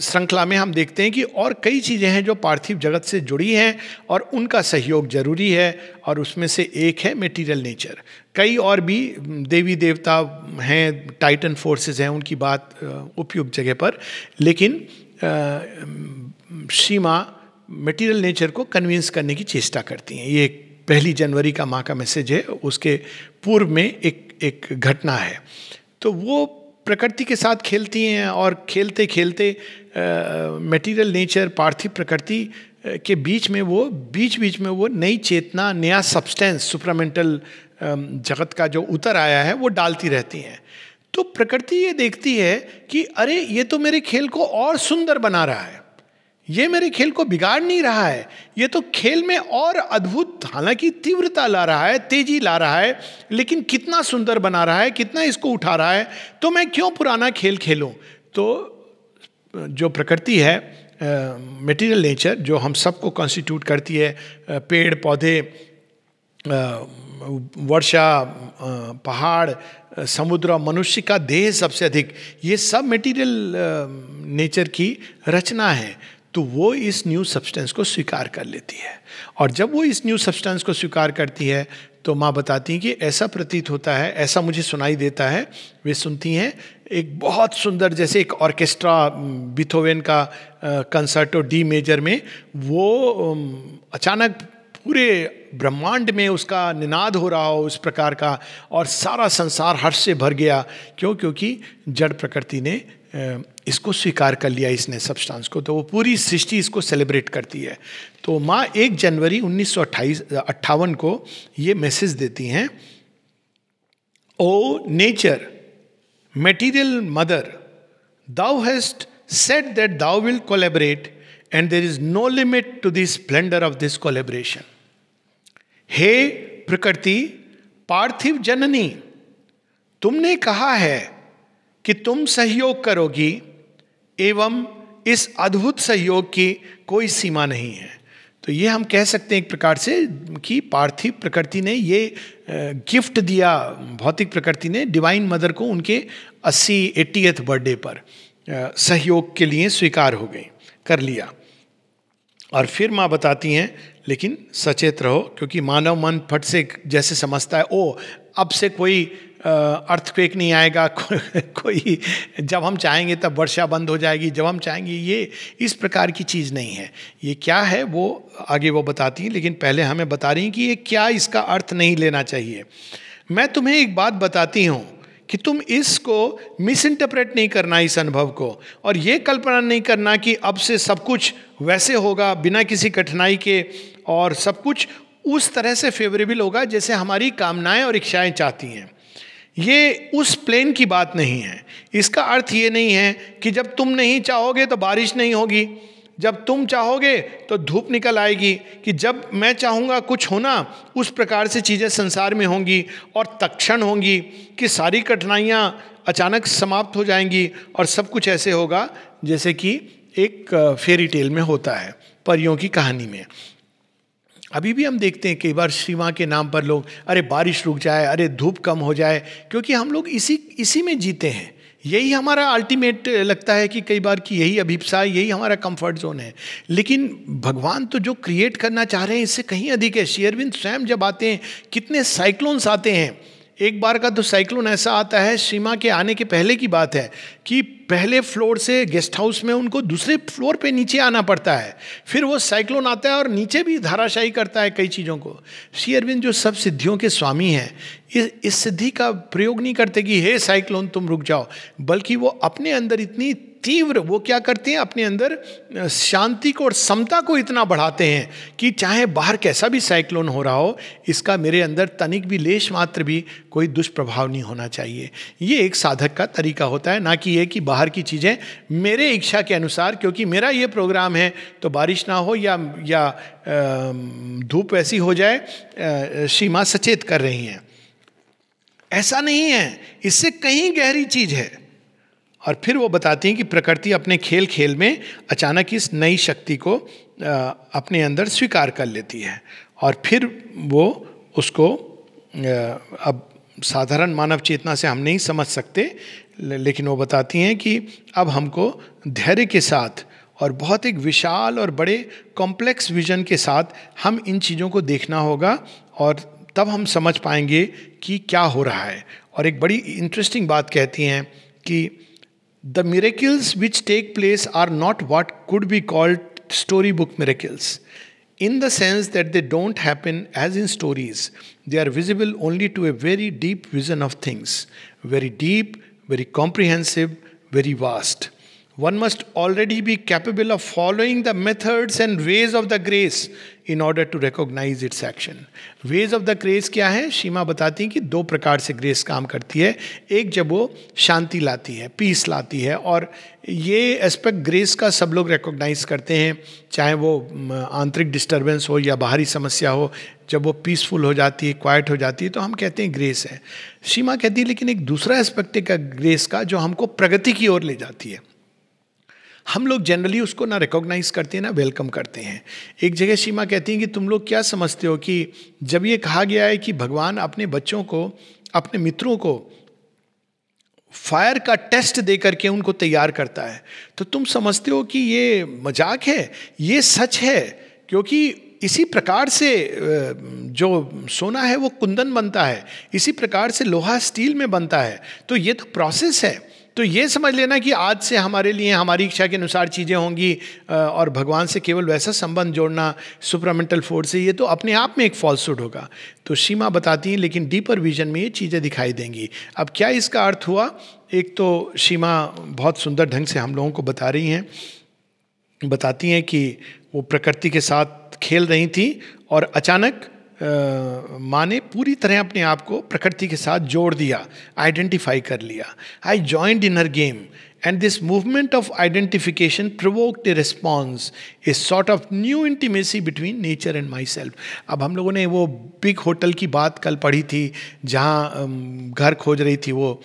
श्रृंखला में हम देखते हैं कि और कई चीज़ें हैं जो पार्थिव जगत से जुड़ी हैं और उनका सहयोग जरूरी है और उसमें से एक है मेटीरियल नेचर कई और भी देवी देवता हैं टाइटन फोर्सेस हैं उनकी बात उपयुक्त जगह पर लेकिन सीमा मेटीरियल नेचर को कन्विंस करने की चेष्टा करती हैं ये पहली जनवरी का माँ का मैसेज है उसके पूर्व में एक एक घटना है तो वो प्रकृति के साथ खेलती हैं और खेलते खेलते मटेरियल नेचर पार्थिव प्रकृति के बीच में वो बीच बीच में वो नई चेतना नया सब्सटेंस सुपरामेंटल जगत का जो उतर आया है वो डालती रहती हैं तो प्रकृति ये देखती है कि अरे ये तो मेरे खेल को और सुंदर बना रहा है ये मेरे खेल को बिगाड़ नहीं रहा है ये तो खेल में और अद्भुत हालांकि तीव्रता ला रहा है तेजी ला रहा है लेकिन कितना सुंदर बना रहा है कितना इसको उठा रहा है तो मैं क्यों पुराना खेल खेलूं तो जो प्रकृति है मटेरियल नेचर जो हम सबको कॉन्स्टिट्यूट करती है पेड़ पौधे वर्षा पहाड़ समुद्र और मनुष्य का देह सबसे अधिक ये सब मटेरियल नेचर की रचना है तो वो इस न्यू सब्सटेंस को स्वीकार कर लेती है और जब वो इस न्यू सब्सटेंस को स्वीकार करती है तो माँ बताती हैं कि ऐसा प्रतीत होता है ऐसा मुझे सुनाई देता है वे सुनती हैं एक बहुत सुंदर जैसे एक ऑर्केस्ट्रा बिथोवेन का कंसर्टो डी मेजर में वो अचानक पूरे ब्रह्मांड में उसका निनाद हो रहा हो उस प्रकार का और सारा संसार हर्ष से भर गया क्यों क्योंकि जड़ प्रकृति ने इसको स्वीकार कर लिया इसने सब्सटेंस को तो वो पूरी सृष्टि इसको सेलिब्रेट करती है तो माँ एक जनवरी उन्नीस सौ को ये मैसेज देती हैं O nature material mother thou hast said that thou will collaborate and there is no limit to this splendour of this collaboration हे प्रकृति पार्थिव जननी तुमने कहा है कि तुम सहयोग करोगी एवं इस अद्भुत सहयोग की कोई सीमा नहीं है तो ये हम कह सकते हैं एक प्रकार से कि पार्थिव प्रकृति ने ये गिफ्ट दिया भौतिक प्रकृति ने डिवाइन मदर को उनके अस्सी एटीएथ बर्थडे पर सहयोग के लिए स्वीकार हो गई कर लिया और फिर माँ बताती हैं लेकिन सचेत रहो क्योंकि मानव मन फट से जैसे समझता है ओ अब से कोई अर्थक्वेक नहीं आएगा को, कोई जब हम चाहेंगे तब वर्षा बंद हो जाएगी जब हम चाहेंगे ये इस प्रकार की चीज़ नहीं है ये क्या है वो आगे वो बताती हैं लेकिन पहले हमें बता रही हैं कि ये क्या इसका अर्थ नहीं लेना चाहिए मैं तुम्हें एक बात बताती हूँ कि तुम इसको मिस इंटरप्रेट नहीं करना इस अनुभव को और ये कल्पना नहीं करना कि अब से सब कुछ वैसे होगा बिना किसी कठिनाई के और सब कुछ उस तरह से फेवरेबल होगा जैसे हमारी कामनाएं और इच्छाएं चाहती हैं ये उस प्लेन की बात नहीं है इसका अर्थ ये नहीं है कि जब तुम नहीं चाहोगे तो बारिश नहीं होगी जब तुम चाहोगे तो धूप निकल आएगी कि जब मैं चाहूँगा कुछ होना उस प्रकार से चीज़ें संसार में होंगी और तक्षण होंगी कि सारी कठिनाइयाँ अचानक समाप्त हो जाएंगी और सब कुछ ऐसे होगा जैसे कि एक फेरी टेल में होता है परियों की कहानी में अभी भी हम देखते हैं कई बार सीमा के नाम पर लोग अरे बारिश रुक जाए अरे धूप कम हो जाए क्योंकि हम लोग इसी इसी में जीते हैं यही हमारा अल्टीमेट लगता है कि कई बार की यही अभिप्सा यही हमारा कंफर्ट जोन है लेकिन भगवान तो जो क्रिएट करना चाह रहे हैं इससे कहीं अधिक है शेयरविंद स्वयं जब आते हैं कितने साइक्लोन्स आते हैं एक बार का तो साइक्लोन ऐसा आता है सीमा के आने के पहले की बात है कि पहले फ्लोर से गेस्ट हाउस में उनको दूसरे फ्लोर पे नीचे आना पड़ता है फिर वो साइक्लोन आता है और नीचे भी धाराशाही करता है कई चीज़ों को श्री अरविंद जो सब सिद्धियों के स्वामी हैं इस इस सिद्धि का प्रयोग नहीं करते कि हे साइक्लोन तुम रुक जाओ बल्कि वो अपने अंदर इतनी तीव्र वो क्या करते हैं अपने अंदर शांति को और समता को इतना बढ़ाते हैं कि चाहे बाहर कैसा भी साइक्लोन हो रहा हो इसका मेरे अंदर तनिक भी लेश मात्र भी कोई दुष्प्रभाव नहीं होना चाहिए ये एक साधक का तरीका होता है ना कि ये कि बाहर की चीज़ें मेरे इच्छा के अनुसार क्योंकि मेरा ये प्रोग्राम है तो बारिश ना हो या या धूप ऐसी हो जाए सीमा सचेत कर रही हैं ऐसा नहीं है इससे कहीं गहरी चीज़ है और फिर वो बताती हैं कि प्रकृति अपने खेल खेल में अचानक इस नई शक्ति को अपने अंदर स्वीकार कर लेती है और फिर वो उसको अब साधारण मानव चेतना से हम नहीं समझ सकते लेकिन वो बताती हैं कि अब हमको धैर्य के साथ और बहुत एक विशाल और बड़े कॉम्प्लेक्स विजन के साथ हम इन चीज़ों को देखना होगा और तब हम समझ पाएंगे कि क्या हो रहा है और एक बड़ी इंटरेस्टिंग बात कहती हैं कि The miracles which take place are not what could be called storybook miracles, in the sense that they don't happen as in stories. They are visible only to a very deep vision of things, very deep, very comprehensive, very vast. One must already be capable of following the methods and ways of the grace in order to recognise its action ways of the grace क्या है सीमा बताती हैं कि दो प्रकार से ग्रेस काम करती है एक जब वो शांति लाती है पीस लाती है और ये एस्पेक्ट ग्रेस का सब लोग रिकोगनाइज करते हैं चाहे वो आंतरिक डिस्टर्बेंस हो या बाहरी समस्या हो जब वो पीसफुल हो जाती है क्वाइट हो जाती है तो हम कहते हैं ग्रेस है सीमा कहती है लेकिन एक दूसरा एस्पेक्ट है ग्रेस का जो हमको प्रगति की ओर ले जाती है हम लोग जनरली उसको ना रिकॉग्नाइज करते हैं ना वेलकम करते हैं एक जगह सीमा कहती हैं कि तुम लोग क्या समझते हो कि जब ये कहा गया है कि भगवान अपने बच्चों को अपने मित्रों को फायर का टेस्ट दे करके उनको तैयार करता है तो तुम समझते हो कि ये मजाक है ये सच है क्योंकि इसी प्रकार से जो सोना है वो कुंदन बनता है इसी प्रकार से लोहा स्टील में बनता है तो ये तो प्रोसेस है तो ये समझ लेना कि आज से हमारे लिए हमारी इच्छा के अनुसार चीज़ें होंगी और भगवान से केवल वैसा संबंध जोड़ना सुपरामेंटल फोर्स से ये तो अपने आप में एक फॉल्सूड होगा तो सीमा बताती हैं लेकिन डीपर विजन में ये चीज़ें दिखाई देंगी अब क्या इसका अर्थ हुआ एक तो सीमा बहुत सुंदर ढंग से हम लोगों को बता रही हैं बताती हैं कि वो प्रकृति के साथ खेल रही थी और अचानक माँ ने पूरी तरह अपने आप को प्रकृति के साथ जोड़ दिया आइडेंटिफाई कर लिया I joined in her game and this movement of identification provoke the response a sort of new intimacy between nature and myself अब हम लोगों ने वो बिग होटल की बात कल पढ़ी थी जहाँ घर खोज रही थी वो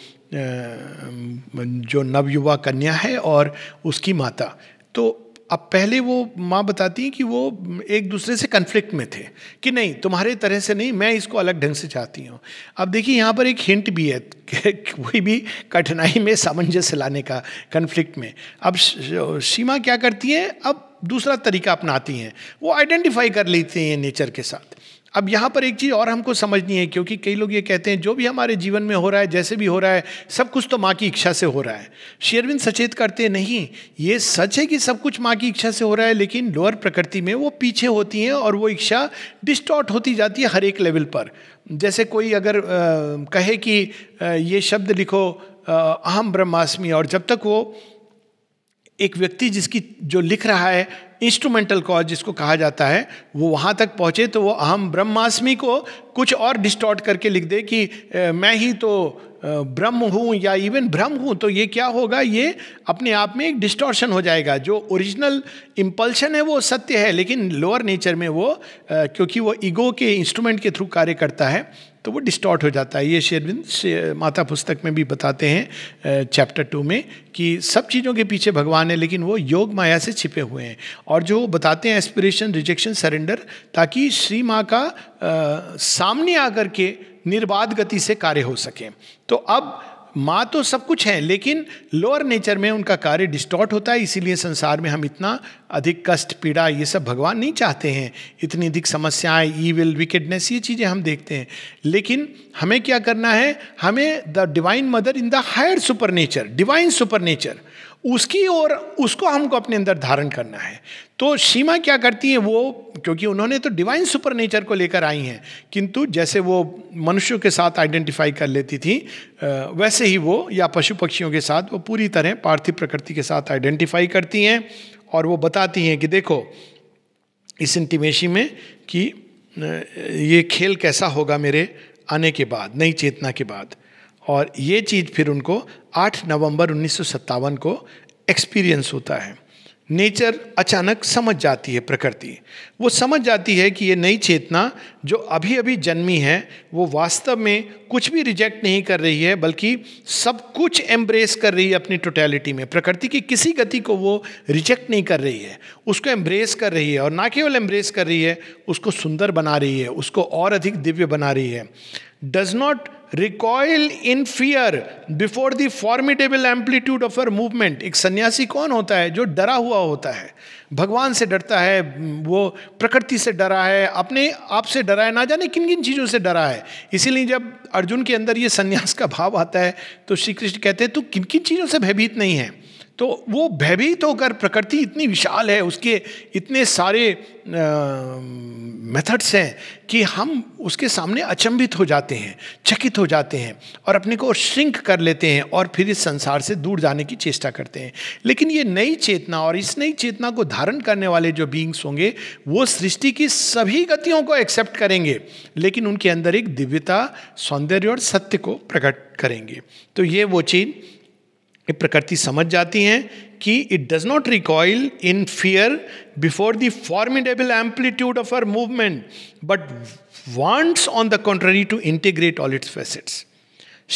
जो नवयुवा कन्या है और उसकी माता तो अब पहले वो माँ बताती हैं कि वो एक दूसरे से कन्फ्लिक्ट में थे कि नहीं तुम्हारे तरह से नहीं मैं इसको अलग ढंग से चाहती हूँ अब देखिए यहाँ पर एक हिंट भी है कोई भी कठिनाई में सामंजस्य लाने का कन्फ्लिक्ट में अब सीमा क्या करती है अब दूसरा तरीका अपनाती हैं वो आइडेंटिफाई कर लेती हैं नेचर के साथ अब यहाँ पर एक चीज़ और हमको समझनी है क्योंकि कई लोग ये कहते हैं जो भी हमारे जीवन में हो रहा है जैसे भी हो रहा है सब कुछ तो माँ की इच्छा से हो रहा है शेयरविंद सचेत करते नहीं ये सच है कि सब कुछ माँ की इच्छा से हो रहा है लेकिन लोअर प्रकृति में वो पीछे होती हैं और वो इच्छा डिस्टॉर्ट होती जाती है हर एक लेवल पर जैसे कोई अगर आ, कहे कि आ, ये शब्द लिखो अहम ब्रह्मास्मि और जब तक वो एक व्यक्ति जिसकी जो लिख रहा है इंस्ट्रूमेंटल कॉज जिसको कहा जाता है वो वहाँ तक पहुँचे तो वो अहम ब्रह्मास्मि को कुछ और डिस्टॉर्ट करके लिख दे कि ए, मैं ही तो ब्रह्म हूँ या इवन ब्रह्म हूँ तो ये क्या होगा ये अपने आप में एक डिस्टॉर्शन हो जाएगा जो ओरिजिनल इम्पल्शन है वो सत्य है लेकिन लोअर नेचर में वो क्योंकि वो ईगो के इंस्ट्रूमेंट के थ्रू कार्य करता है तो वो डिस्टॉर्ट हो जाता है ये शेरविंद माता पुस्तक में भी बताते हैं चैप्टर टू में कि सब चीज़ों के पीछे भगवान है लेकिन वो योग माया से छिपे हुए हैं और जो बताते हैं एस्पिरेशन रिजेक्शन सरेंडर ताकि श्री माँ का आ, सामने आकर के निर्बाध गति से कार्य हो सके तो अब माँ तो सब कुछ है लेकिन लोअर नेचर में उनका कार्य डिस्टॉर्ट होता है इसीलिए संसार में हम इतना अधिक कष्ट पीड़ा ये सब भगवान नहीं चाहते हैं इतनी अधिक समस्याएं ईविल विकेडनेस ये चीज़ें हम देखते हैं लेकिन हमें क्या करना है हमें the divine mother in the higher super nature divine super nature उसकी और उसको हमको अपने अंदर धारण करना है तो सीमा क्या करती है वो क्योंकि उन्होंने तो डिवाइन सुपर नेचर को लेकर आई हैं किंतु जैसे वो मनुष्यों के साथ आइडेंटिफाई कर लेती थी वैसे ही वो या पशु पक्षियों के साथ वो पूरी तरह पार्थिव प्रकृति के साथ आइडेंटिफाई करती हैं और वो बताती हैं कि देखो इस इंटीमेशी में कि ये खेल कैसा होगा मेरे आने के बाद नई चेतना के बाद और ये चीज़ फिर उनको 8 नवंबर उन्नीस को एक्सपीरियंस होता है नेचर अचानक समझ जाती है प्रकृति वो समझ जाती है कि ये नई चेतना जो अभी अभी जन्मी है वो वास्तव में कुछ भी रिजेक्ट नहीं कर रही है बल्कि सब कुछ एम्ब्रेस कर रही है अपनी टोटैलिटी में प्रकृति की किसी गति को वो रिजेक्ट नहीं कर रही है उसको एम्ब्रेस कर रही है और ना केवल एम्ब्रेस कर रही है उसको सुंदर बना रही है उसको और अधिक दिव्य बना रही है does not recoil in fear before the formidable amplitude of her movement एक सन्यासी कौन होता है जो डरा हुआ होता है भगवान से डरता है वो प्रकृति से डरा है अपने आप से डरा है ना जाने किन किन चीज़ों से डरा है इसीलिए जब अर्जुन के अंदर ये सन्यास का भाव आता है तो श्री कृष्ण कहते हैं तू किन किन चीज़ों से भयभीत नहीं है तो वो भयभीत होकर प्रकृति इतनी विशाल है उसके इतने सारे मेथड्स हैं कि हम उसके सामने अचंभित हो जाते हैं चकित हो जाते हैं और अपने को श्रिंक कर लेते हैं और फिर इस संसार से दूर जाने की चेष्टा करते हैं लेकिन ये नई चेतना और इस नई चेतना को धारण करने वाले जो बींग्स होंगे वो सृष्टि की सभी गतियों को एक्सेप्ट करेंगे लेकिन उनके अंदर एक दिव्यता सौंदर्य और सत्य को प्रकट करेंगे तो ये वो चीज़ ये प्रकृति समझ जाती हैं कि it does not recoil in fear before the formidable amplitude of her movement but wants on the contrary to integrate all its facets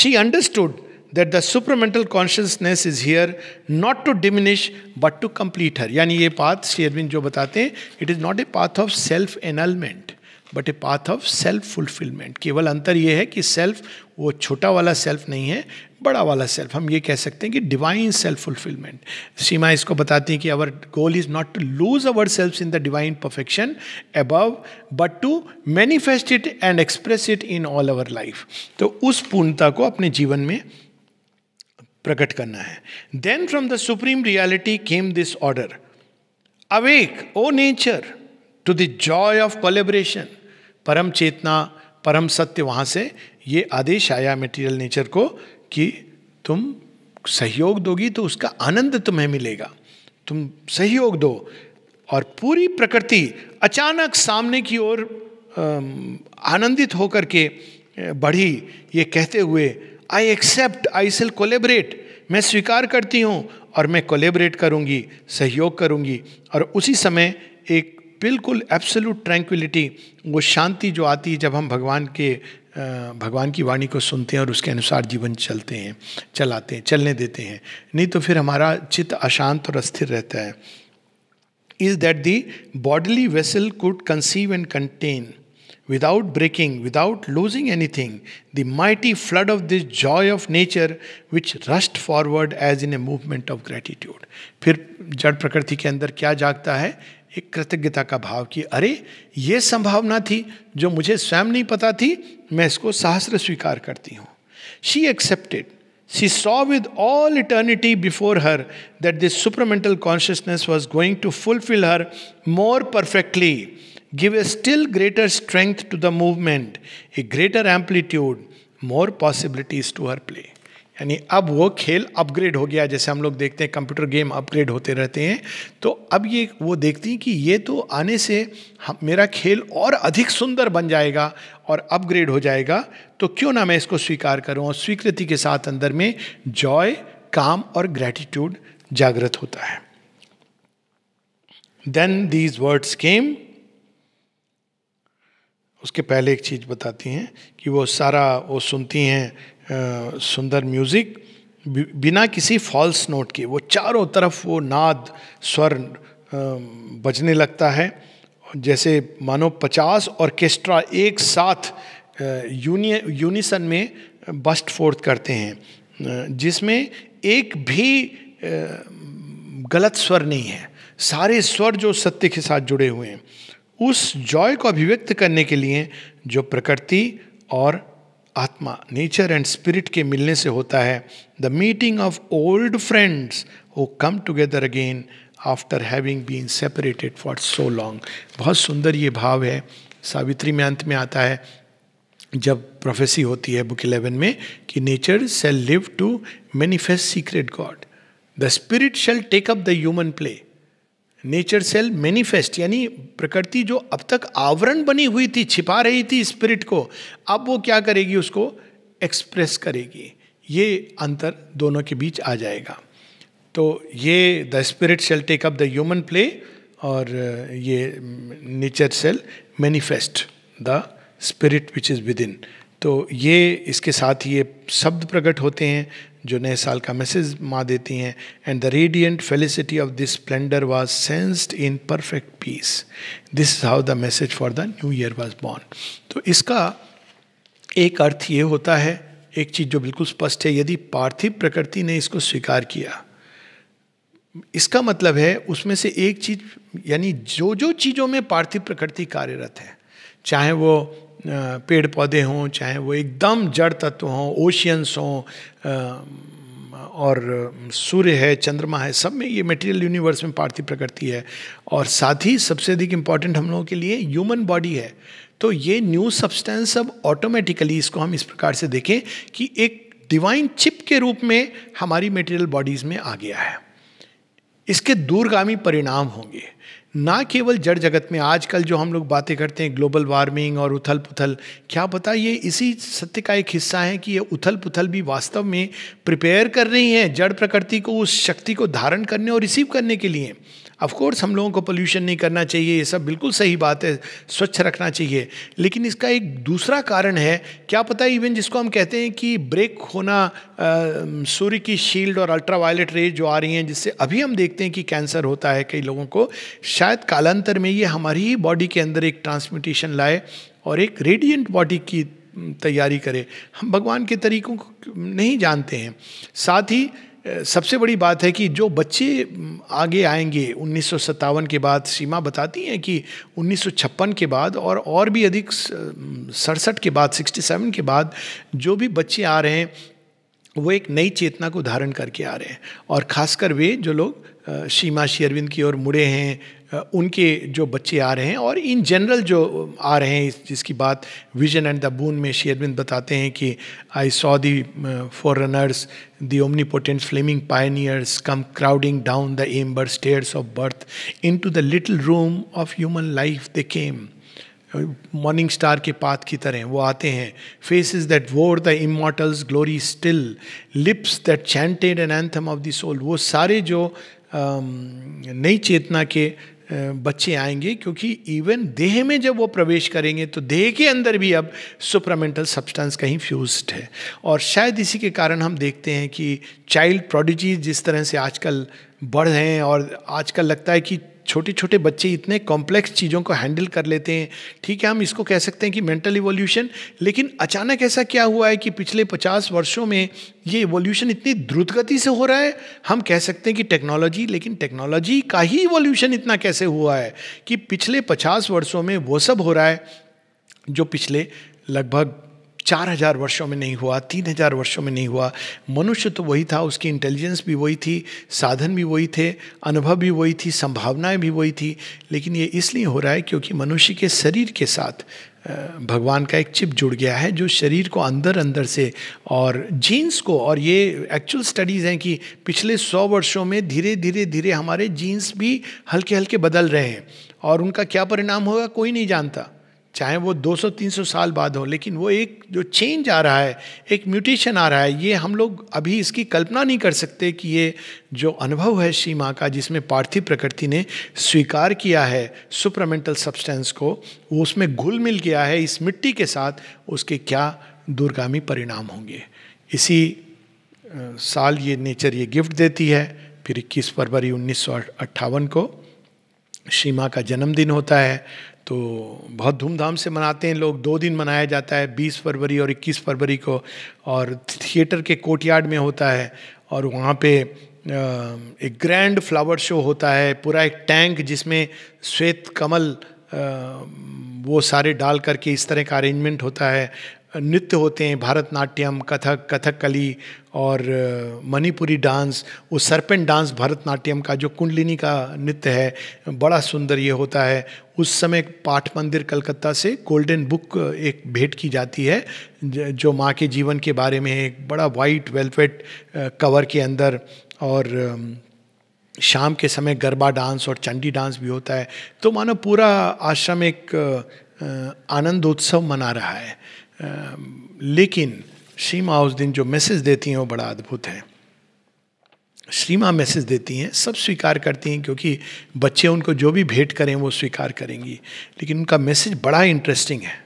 she understood that the supramental consciousness is here not to diminish but to complete her यानी ये पाथ श्री अरविंद जो बताते हैं it is not a path of self annulment but a path of self fulfilment केवल अंतर यह है कि सेल्फ वो छोटा वाला सेल्फ नहीं है बड़ा वाला सेल्फ हम ये कह सकते हैं कि डिवाइन सेल्फ फुलफिलमेंट सीमा इसको बताती हैं कि our goal is not to lose ourself in the divine perfection above but to manifest it and express it in all our life तो उस पूर्णता को अपने जीवन में प्रकट करना है then from the supreme reality came this order awake O nature to the joy of collaboration परम चेतना परम सत्य वहां से ये आदेश आया मेटीरियल नेचर को कि तुम सहयोग दोगी तो उसका आनंद तुम्हें मिलेगा तुम सहयोग दो और पूरी प्रकृति अचानक सामने की ओर आनंदित होकर के बढ़ी ये कहते हुए I accept I shall collaborate मैं स्वीकार करती हूँ और मैं कोलेबरेट करूँगी सहयोग करूँगी और उसी समय एक बिल्कुल एब्सोल्यूट ट्रैंक्विलिटी वो शांति जो आती है जब हम भगवान के भगवान की वाणी को सुनते हैं और उसके अनुसार जीवन चलते हैं चलाते हैं चलने देते हैं नहीं तो फिर हमारा चित्त अशांत और अस्थिर रहता है is that the bodily vessel could conceive and contain without breaking without losing anything the mighty flood of this joy of nature which rushed forward as in a movement of gratitude फिर जड़ प्रकृति के अंदर क्या जागता है एक कृतज्ञता का भाव कि अरे ये संभावना थी जो मुझे स्वयं नहीं पता थी मैं इसको सहस्र स्वीकार करती हूँ she accepted she saw with all eternity before her that this supramental consciousness was going to fulfil her more perfectly give a still greater strength to the movement a greater amplitude more possibilities to her play यानी अब वो खेल अपग्रेड हो गया जैसे हम लोग देखते हैं कंप्यूटर गेम अपग्रेड होते रहते हैं तो अब ये वो देखती हैं कि ये तो आने से हम मेरा खेल और अधिक सुंदर बन जाएगा और अपग्रेड हो जाएगा तो क्यों ना मैं इसको स्वीकार करूँ और स्वीकृति के साथ अंदर में जॉय काम और ग्रैटिट्यूड जागृत होता है देन दीज वर्ड्स केम उसके पहले एक चीज़ बताती हैं कि वो सारा वो सुनती हैं सुंदर म्यूजिक बिना किसी फॉल्स नोट के वो चारों तरफ वो नाद स्वर बजने लगता है जैसे मानो पचास ऑर्केस्ट्रा एक साथ यूनि यूनिसन में बस्ट फोर्थ करते हैं जिसमें एक भी गलत स्वर नहीं है सारे स्वर जो सत्य के साथ जुड़े हुए हैं उस जॉय को अभिव्यक्त करने के लिए जो प्रकृति और आत्मा नेचर एंड स्पिरिट के मिलने से होता है the meeting of old friends who come together again after having been separated for so long बहुत सुंदर ये भाव है सावित्री में अंत में आता है जब प्रोफेसी होती है बुक इलेवन में कि nature shall live to manifest secret God the spirit shall take up the human play nature shall manifest यानी प्रकृति जो अब तक आवरण बनी हुई थी छिपा रही थी स्पिरिट को अब वो क्या करेगी उसको एक्सप्रेस करेगी ये अंतर दोनों के बीच आ जाएगा तो ये the spirit shall take up the human play और ये nature shall manifest the spirit which is within तो ये इसके साथ ये शब्द प्रकट होते हैं जो नए साल का मैसेज माँ देती हैं and the radiant felicity of this splendour was sensed in perfect peace this is how the message for the new year was born तो इसका एक अर्थ ये होता है एक चीज जो बिल्कुल स्पष्ट है यदि पार्थिव प्रकृति ने इसको स्वीकार किया इसका मतलब है उसमें से एक चीज यानी जो जो चीज़ों में पार्थिव प्रकृति कार्यरत है चाहे वो पेड़ पौधे हों चाहे वो एकदम जड़ तत्व हों ओशियंस हों और सूर्य है चंद्रमा है सब में ये मेटेरियल यूनिवर्स में पार्थिव प्रकृति है और साथ ही सबसे अधिक इम्पॉर्टेंट हम लोगों के लिए ह्यूमन बॉडी है तो ये न्यू सब्सटेंस अब ऑटोमेटिकली इसको हम इस प्रकार से देखें कि एक डिवाइन चिप के रूप में हमारी मेटेरियल बॉडीज में आ गया है इसके दूरगामी परिणाम होंगे ना केवल जड़ जगत में आजकल जो हम लोग बातें करते हैं ग्लोबल वार्मिंग और उथल पुथल क्या पता ये इसी सत्य का एक हिस्सा है कि ये उथल पुथल भी वास्तव में प्रिपेयर कर रही है जड़ प्रकृति को उस शक्ति को धारण करने और रिसीव करने के लिए अफकोर्स हम लोगों को पोल्यूशन नहीं करना चाहिए ये सब बिल्कुल सही बात है स्वच्छ रखना चाहिए लेकिन इसका एक दूसरा कारण है क्या पता है इवन जिसको हम कहते हैं कि ब्रेक होना सूर्य की शील्ड और अल्ट्रा वायलेट रेज जो आ रही हैं जिससे अभी हम देखते हैं कि कैंसर होता है कई लोगों को शायद कालांतर में ये हमारी ही बॉडी के अंदर एक ट्रांसमिटेशन लाए और एक रेडियंट बॉडी की तैयारी करे हम भगवान के तरीकों को नहीं जानते हैं साथ ही सबसे बड़ी बात है कि जो बच्चे आगे आएंगे उन्नीस के बाद सीमा बताती हैं कि उन्नीस के बाद और और भी अधिक सड़सठ के बाद 67 के बाद जो भी बच्चे आ रहे हैं वो एक नई चेतना को धारण करके आ रहे हैं और खासकर वे जो लोग सीमा श्री अरविंद की ओर मुड़े हैं उनके जो बच्चे आ रहे हैं और इन जनरल जो आ रहे हैं जिसकी बात विजन एंड द बून में शेयरबिंद बताते हैं कि I saw the forerunners the omnipotent flaming pioneers come crowding down the amber stairs of birth into the little room of human life they came morning star के पाथ की तरह वो आते हैं faces that wore the immortal's glory still lips that chanted an anthem of the soul वो सारे जो नई चेतना के बच्चे आएंगे क्योंकि इवन देह में जब वो प्रवेश करेंगे तो देह के अंदर भी अब सुप्रामेंटल सब्सटेंस कहीं फ्यूज है और शायद इसी के कारण हम देखते हैं कि चाइल्ड प्रोडिजीज जिस तरह से आजकल बढ़ रहे हैं और आजकल लगता है कि छोटे छोटे बच्चे इतने कॉम्प्लेक्स चीज़ों को हैंडल कर लेते हैं ठीक है हम इसको कह सकते हैं कि मेंटल इवोल्यूशन लेकिन अचानक ऐसा क्या हुआ है कि पिछले पचास वर्षों में ये इवोल्यूशन इतनी द्रुत गति से हो रहा है हम कह सकते हैं कि टेक्नोलॉजी लेकिन टेक्नोलॉजी का ही इवोल्यूशन इतना कैसे हुआ है कि पिछले पचास वर्षों में वो सब हो रहा है जो पिछले लगभग चार हजार वर्षों में नहीं हुआ तीन हजार वर्षों में नहीं हुआ मनुष्य तो वही था उसकी इंटेलिजेंस भी वही थी साधन भी वही थे अनुभव भी वही थी संभावनाएं भी वही थी लेकिन ये इसलिए हो रहा है क्योंकि मनुष्य के शरीर के साथ भगवान का एक चिप जुड़ गया है जो शरीर को अंदर अंदर से और जीन्स को और ये एक्चुअल स्टडीज़ हैं कि पिछले सौ वर्षों में धीरे धीरे धीरे हमारे जीन्स भी हल्के हल्के बदल रहे हैं और उनका क्या परिणाम होगा कोई नहीं जानता चाहे वो 200-300 साल बाद हो लेकिन वो एक जो चेंज आ रहा है एक म्यूटेशन आ रहा है ये हम लोग अभी इसकी कल्पना नहीं कर सकते कि ये जो अनुभव है श्री माँ का जिसमें पार्थिव प्रकृति ने स्वीकार किया है सुप्रमेंटल सब्सटेंस को वो उसमें घुल मिल गया है इस मिट्टी के साथ उसके क्या दूरगामी परिणाम होंगे इसी साल ये नेचर ये गिफ्ट देती है फिर इक्कीस फरवरी उन्नीस को सीमा का जन्मदिन होता है तो बहुत धूमधाम से मनाते हैं लोग दो दिन मनाया जाता है बीस फरवरी और इक्कीस फरवरी को और थिएटर के कोर्टयार्ड में होता है और वहाँ पे एक ग्रैंड फ्लावर शो होता है पूरा एक टैंक जिसमें श्वेत कमल वो सारे डाल करके इस तरह का अरेंजमेंट होता है नृत्य होते हैं भारतनाट्यम कथक कथकली और मणिपुरी डांस वो सरपेंट डांस भरतनाट्यम का जो कुंडलिनी का नृत्य है बड़ा सुंदर ये होता है उस समय पाठ मंदिर कलकत्ता से गोल्डन बुक एक भेंट की जाती है जो माँ के जीवन के बारे में एक बड़ा वाइट वेलवेट कवर के अंदर और शाम के समय गरबा डांस और चंडी डांस भी होता है तो मानो पूरा आश्रम एक आनंदोत्सव मना रहा है लेकिन श्रीमा उस दिन जो मैसेज देती हैं वो बड़ा अद्भुत है श्रीमा मैसेज देती हैं सब स्वीकार करती हैं क्योंकि बच्चे उनको जो भी भेंट करें वो स्वीकार करेंगी लेकिन उनका मैसेज बड़ा इंटरेस्टिंग है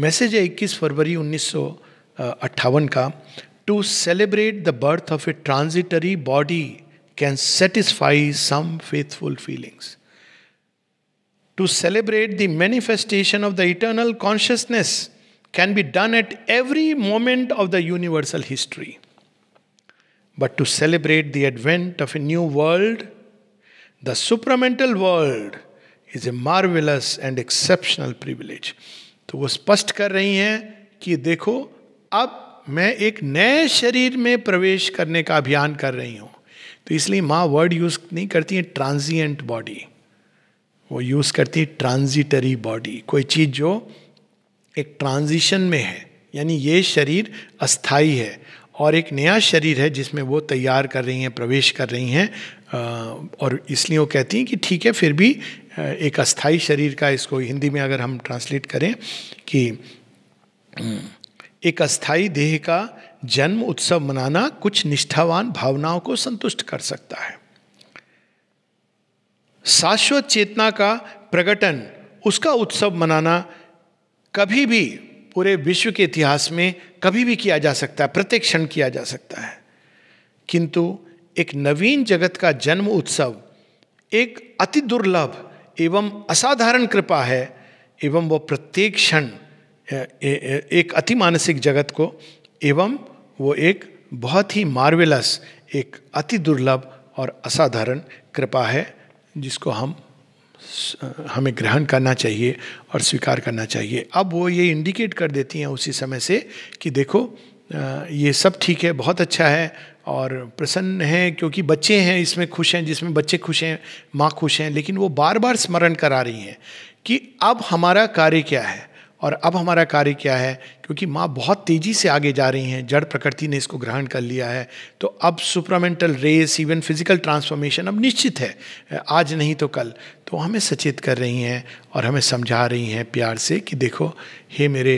मैसेज है इक्कीस फरवरी उन्नीस का to celebrate the birth of a transitory body can satisfy some faithful feelings to celebrate the manifestation of the eternal consciousness can be done at every moment of the universal history. But to celebrate the advent of a new world, the supramental world, is a marvellous and exceptional privilege तो वो स्पष्ट कर रही हैं कि देखो अब मैं एक नए शरीर में प्रवेश करने का अभियान कर रही हूँ तो इसलिए माँ वर्ड यूज नहीं करती है ट्रांजिएंट बॉडी वो यूज करती है ट्रांजिटरी बॉडी कोई चीज जो एक ट्रांजिशन में है यानी ये शरीर अस्थाई है और एक नया शरीर है जिसमें वो तैयार कर रही हैं प्रवेश कर रही हैं और इसलिए वो कहती हैं कि ठीक है फिर भी एक अस्थाई शरीर का इसको हिंदी में अगर हम ट्रांसलेट करें कि एक अस्थाई देह का जन्म उत्सव मनाना कुछ निष्ठावान भावनाओं को संतुष्ट कर सकता है शाश्वत चेतना का प्रकटन उसका उत्सव मनाना कभी भी पूरे विश्व के इतिहास में कभी भी किया जा सकता है प्रत्येक क्षण किया जा सकता है किंतु एक नवीन जगत का जन्म उत्सव एक अति दुर्लभ एवं असाधारण कृपा है एवं वो प्रत्येक क्षण एक अति मानसिक जगत को एवं वो एक बहुत ही मार्वेलस एक अति दुर्लभ और असाधारण कृपा है जिसको हम हमें ग्रहण करना चाहिए और स्वीकार करना चाहिए अब वो ये इंडिकेट कर देती हैं उसी समय से कि देखो ये सब ठीक है बहुत अच्छा है और प्रसन्न है क्योंकि बच्चे हैं इसमें खुश हैं जिसमें बच्चे खुश हैं माँ खुश हैं लेकिन वो बार बार स्मरण करा रही हैं कि अब हमारा कार्य क्या है और अब हमारा कार्य क्या है क्योंकि माँ बहुत तेजी से आगे जा रही हैं जड़ प्रकृति ने इसको ग्रहण कर लिया है तो अब supramental race even physical transformation अब निश्चित है आज नहीं तो कल तो हमें सचेत कर रही हैं और हमें समझा रही हैं प्यार से कि देखो हे मेरे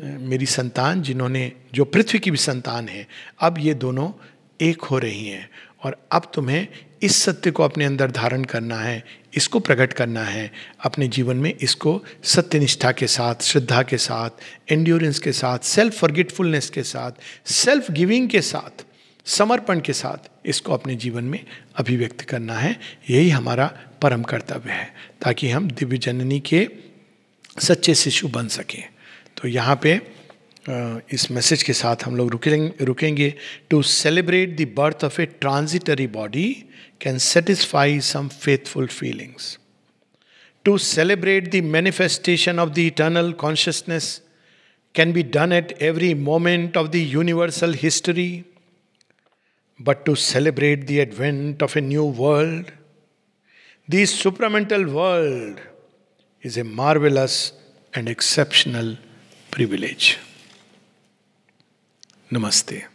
मेरी संतान जिन्होंने जो पृथ्वी की भी संतान है अब ये दोनों एक हो रही हैं और अब तुम्हें इस सत्य को अपने अंदर धारण करना है इसको प्रकट करना है अपने जीवन में इसको सत्यनिष्ठा के साथ श्रद्धा के साथ एंड्योरेंस के साथ सेल्फ फॉरगेटफुलनेस के साथ सेल्फ गिविंग के साथ समर्पण के साथ इसको अपने जीवन में अभिव्यक्त करना है यही हमारा परम कर्तव्य है ताकि हम दिव्य जननी के सच्चे शिशु बन सकें तो यहाँ पे इस मैसेज के साथ हम लोग रुकेंगे रुकेंगे to celebrate the birth of a transitory body can satisfy some faithful feelings. To celebrate the manifestation of the eternal consciousness can be done at every moment of the universal history, but to celebrate the advent of a new world, the supramental world, is a marvelous and exceptional privilege. Namaste.